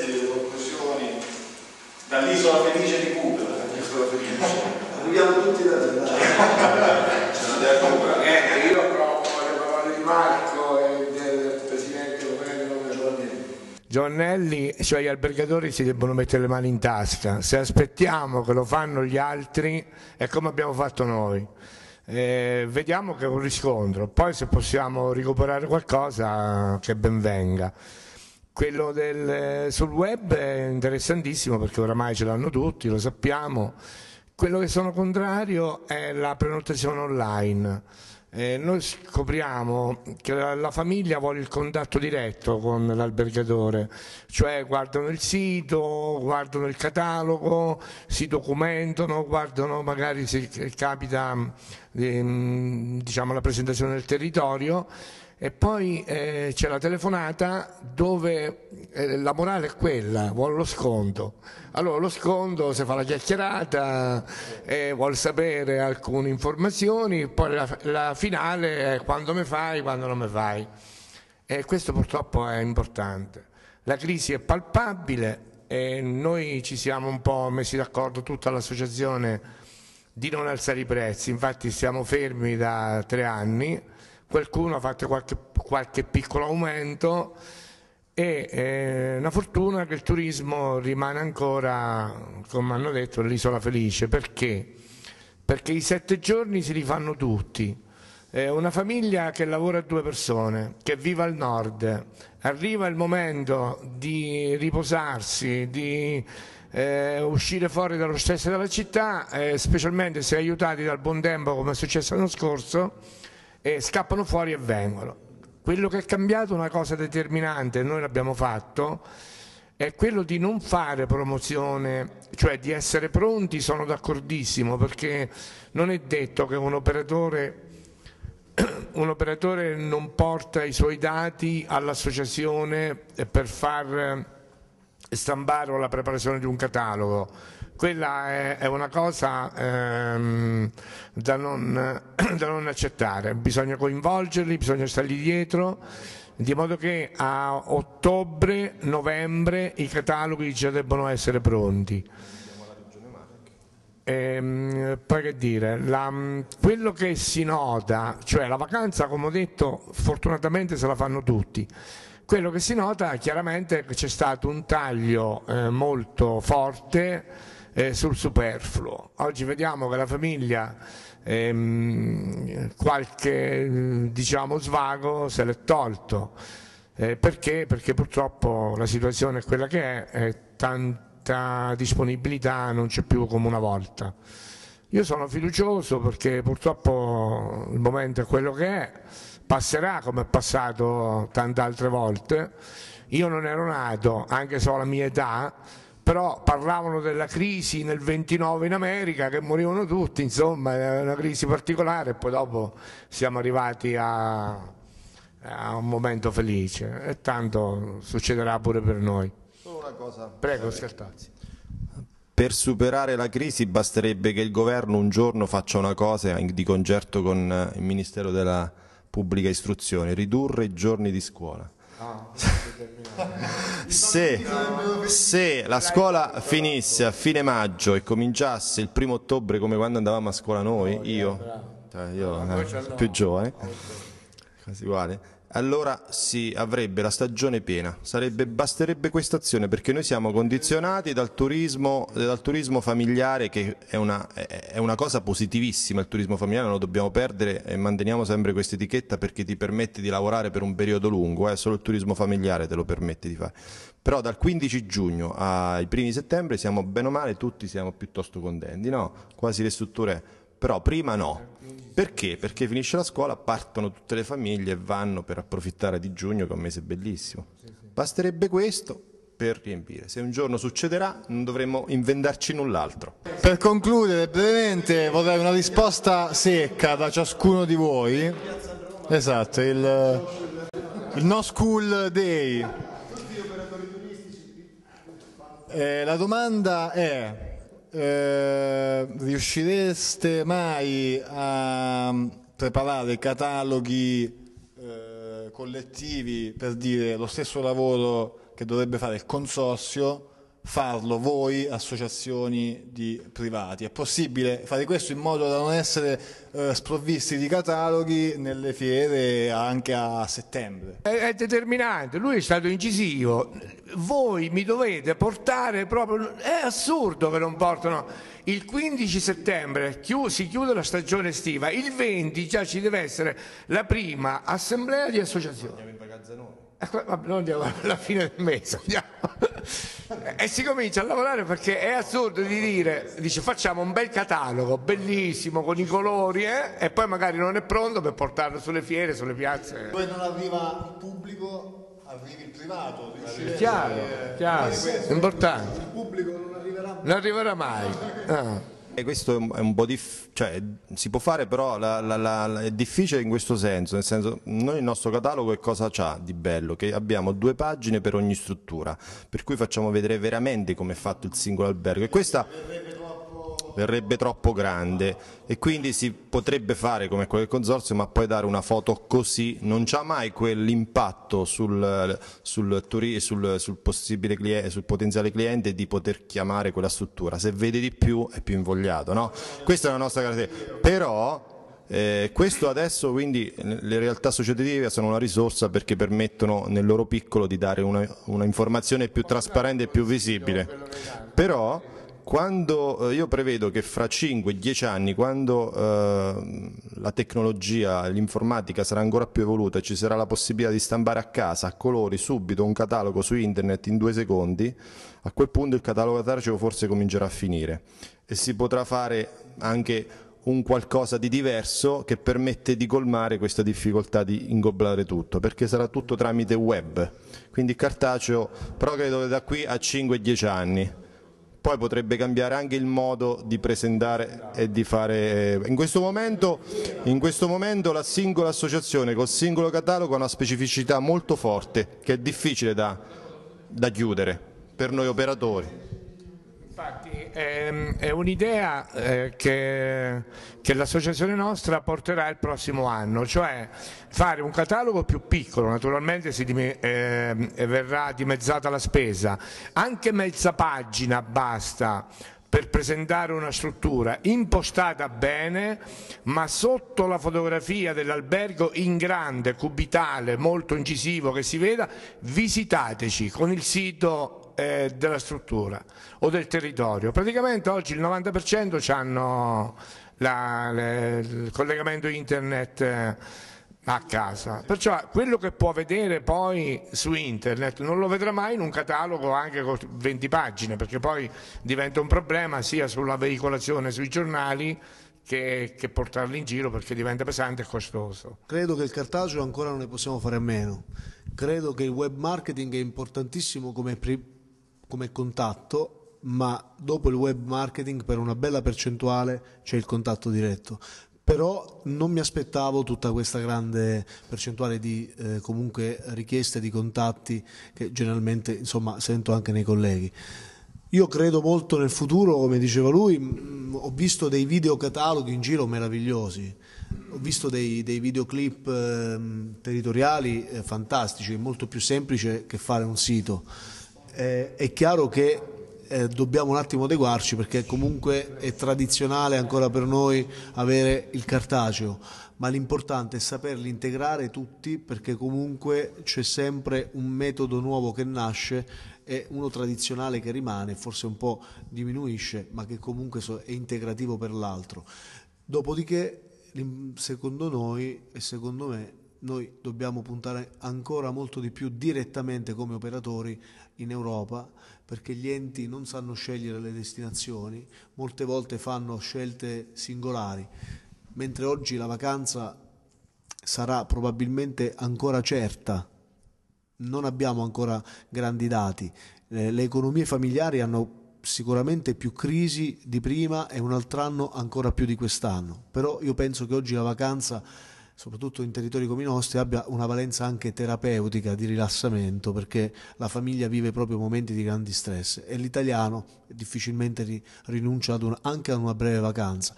sette delle conclusioni dall'isola felice di Cuba. Arriviamo tutti da cioè, Cuba. Niente, io provo le parole di Marco e del presidente Governo Giornelli. Giornelli, cioè gli albergatori si debbono mettere le mani in tasca. Se aspettiamo che lo fanno gli altri è come abbiamo fatto noi. Eh, vediamo che è un riscontro, poi se possiamo recuperare qualcosa che ben venga. Quello del, eh, sul web è interessantissimo perché oramai ce l'hanno tutti, lo sappiamo. Quello che sono contrario è la prenotazione online. Eh, noi scopriamo che la, la, famiglia vuole il contatto diretto con l'albergatore, cioè guardano il sito, guardano il catalogo, si documentano, guardano magari se capita ehm, diciamo, la presentazione del territorio e poi eh, c'è la telefonata dove eh, la morale è quella, vuole lo sconto. Allora lo sconto si fa la chiacchierata, eh, vuole sapere alcune informazioni, poi la, la finale è quando mi fai, quando non mi fai. E questo purtroppo è importante. La crisi è palpabile e noi ci siamo un po' messi d'accordo tutta l'associazione di non alzare i prezzi, infatti siamo fermi da tre anni qualcuno ha fatto qualche, qualche piccolo aumento e eh, una fortuna che il turismo rimane ancora, come hanno detto, l'isola felice. Perché? Perché i sette giorni si rifanno tutti. Eh, una famiglia che lavora a due persone, che vive al nord, arriva il momento di riposarsi, di eh, uscire fuori dallo stress della città, eh, specialmente se aiutati dal buon tempo come è successo l'anno scorso, eh, scappano fuori e vengono. Quello che è cambiato, una cosa determinante, noi l'abbiamo fatto, è quello di non fare promozione, cioè di essere pronti, sono d'accordissimo, perché non è detto che un operatore, un operatore non porta i suoi dati all'associazione per far o la preparazione di un catalogo. Quella è, è una cosa ehm, da, non, da, non, accettare, bisogna coinvolgerli, bisogna stargli dietro, di modo che a ottobre, novembre i cataloghi già debbano essere pronti. E, ehm, poi che dire, la, quello che si nota, cioè la vacanza come ho detto fortunatamente se la fanno tutti, quello che si nota chiaramente è che c'è stato un taglio eh, molto forte eh, sul superfluo. Oggi vediamo che la famiglia ehm, qualche diciamo, svago se l'è tolto. Eh, perché? Perché purtroppo la situazione è quella che è, e tanta disponibilità non c'è più come una volta. Io sono fiducioso perché purtroppo il momento è quello che è, passerà come è passato tante altre volte. Io non ero nato, anche se ho la mia età, però parlavano della crisi nel 29 in America che morivano tutti, insomma, era una crisi particolare e poi dopo siamo arrivati a, a un momento felice e tanto succederà pure per noi. Solo una cosa. Prego, Scartazzi per superare la crisi basterebbe che il governo un giorno faccia una cosa di concerto con eh, il Ministero della Pubblica Istruzione, ridurre i giorni di scuola. Ah, se, se, la scuola finisse a fine maggio e cominciasse il primo ottobre come quando andavamo a scuola noi, io, cioè io eh, più giovane, quasi uguale, allora si avrebbe la stagione piena, Sarebbe, basterebbe questa azione perché noi siamo condizionati dal turismo, dal turismo familiare che è una, è una, cosa positivissima, il turismo familiare non lo dobbiamo perdere e manteniamo sempre questa etichetta perché ti permette di lavorare per un periodo lungo, eh, solo il turismo familiare te lo permette di fare, però dal 15 giugno ai primi settembre siamo bene o male, tutti siamo piuttosto contenti, no? quasi le strutture però prima no. Perché? Perché finisce la scuola, partono tutte le famiglie e vanno per approfittare di giugno che è un mese bellissimo. Basterebbe questo per riempire. Se un giorno succederà non dovremmo inventarci null'altro. Per concludere brevemente vorrei una risposta secca da ciascuno di voi. Esatto, il, il No School Day. Eh, la domanda è eh, riuscireste mai a mm, preparare cataloghi eh, collettivi per dire lo stesso lavoro che dovrebbe fare il consorzio farlo voi, associazioni di privati. È possibile fare questo in modo da non essere eh, sprovvisti di cataloghi nelle fiere anche a settembre. È, è, determinante, lui è stato incisivo. Voi mi dovete portare proprio. È assurdo che non portano. Il 15 settembre si chiude la stagione estiva, il 20 già ci deve essere la prima assemblea di associazioni. Andiamo in ecco, Non andiamo alla fine del mese. Andiamo e si comincia a lavorare perché è assurdo di dire, dice facciamo un bel catalogo, bellissimo, con i colori, eh? e poi magari non è pronto per portarlo sulle fiere, sulle piazze. Poi non arriva il pubblico, arriva il privato. Arriva eh, chiaro, eh, chiaro, è importante. Il pubblico non arriverà mai. Non arriverà mai. Ah. E questo è un po' difficile, cioè, si può fare però la, la, la, è difficile in questo senso, nel senso noi il nostro catalogo che cosa c'ha di bello? Che abbiamo due pagine per ogni struttura, per cui facciamo vedere veramente come è fatto il singolo albergo e questa verrebbe troppo grande e quindi si potrebbe fare come quello del consorzio ma poi dare una foto così non c'ha mai quell'impatto sul, sul, sul, sul, cliente, sul, potenziale cliente di poter chiamare quella struttura se vede di più è più invogliato no? questa è la nostra caratteristica però eh, questo adesso quindi le realtà associative sono una risorsa perché permettono nel loro piccolo di dare una, una informazione più trasparente e più visibile però quando eh, io prevedo che fra 5-10 anni, quando eh, la tecnologia, l'informatica sarà ancora più evoluta e ci sarà la possibilità di stampare a casa a colori subito un catalogo su internet in due secondi, a quel punto il catalogo carceo forse comincerà a finire e si potrà fare anche un qualcosa di diverso che permette di colmare questa difficoltà di ingobblare tutto, perché sarà tutto tramite web, quindi cartaceo, però credo che da qui a 5-10 anni poi potrebbe cambiare anche il modo di presentare e di fare. Eh, in questo momento, in questo momento la singola associazione col singolo catalogo ha una specificità molto forte che è difficile da, da chiudere per noi operatori è, ehm, è un'idea eh, che, che l'associazione nostra porterà il prossimo anno, cioè fare un catalogo più piccolo, naturalmente si eh, verrà dimezzata la spesa, anche mezza pagina basta per presentare una struttura impostata bene ma sotto la fotografia dell'albergo in grande, cubitale, molto incisivo che si veda, visitateci con il sito eh, della struttura o del territorio. Praticamente oggi il 90% hanno la, le, il collegamento internet eh, a casa, perciò quello che può vedere poi su internet non lo vedrà mai in un catalogo anche con 20 pagine, perché poi diventa un problema sia sulla veicolazione sui giornali che, che, portarli in giro perché diventa pesante e costoso. Credo che il cartaceo ancora non ne possiamo fare a meno. Credo che il web marketing è importantissimo come come contatto, ma dopo il web marketing per una bella percentuale c'è il contatto diretto. Però non mi aspettavo tutta questa grande percentuale di eh, comunque richieste di contatti che generalmente insomma, sento anche nei colleghi. Io credo molto nel futuro, come diceva lui, mh, mm, ho visto dei videocataloghi in giro meravigliosi, ho visto dei, dei videoclip eh, territoriali eh, fantastici, è molto più semplice che fare un sito eh, è chiaro che eh, dobbiamo un attimo adeguarci perché comunque è tradizionale ancora per noi avere il cartaceo, ma l'importante è saperli integrare tutti perché comunque c'è sempre un metodo nuovo che nasce e uno tradizionale che rimane, forse un po' diminuisce, ma che comunque è integrativo per l'altro. Dopodiché, secondo noi e secondo me, noi dobbiamo puntare ancora molto di più direttamente come operatori in Europa perché gli enti non sanno scegliere le destinazioni, molte volte fanno scelte singolari, mentre oggi la vacanza sarà probabilmente ancora certa, non abbiamo ancora grandi dati, le economie familiari hanno sicuramente più crisi di prima e un altro anno ancora più di quest'anno, però io penso che oggi la vacanza soprattutto in territori come i nostri, abbia una valenza anche terapeutica di rilassamento, perché la famiglia vive proprio momenti di grandi stress e l'italiano difficilmente rinuncia ad un, anche a una breve vacanza,